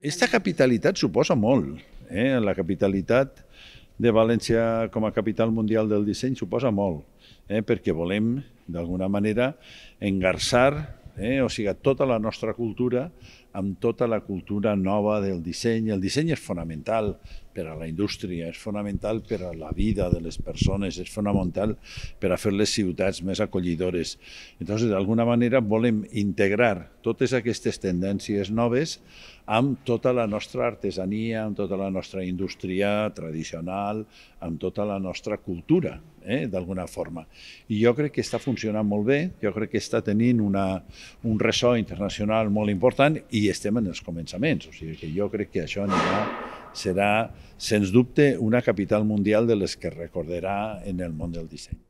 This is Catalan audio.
Aquesta capitalitat suposa molt. Eh? La capitalitat de València com a capital mundial del disseny suposa molt, eh? perquè volem, d'alguna manera, engarçar eh? o sigui, tota la nostra cultura amb tota la cultura nova del disseny. El disseny és fonamental per a la indústria, és fonamental per a la vida de les persones, és fonamental per a fer les ciutats més acollidores. Llavors, d'alguna manera, volem integrar totes aquestes tendències noves amb tota la nostra artesania, amb tota la nostra indústria tradicional, amb tota la nostra cultura, eh, d'alguna forma. I jo crec que està funcionant molt bé, jo crec que està tenint una, un ressò internacional molt important i estem en els començaments, o sigui que jo crec que això anirà serà, sens dubte, una capital mundial de les que recordarà en el món del disseny.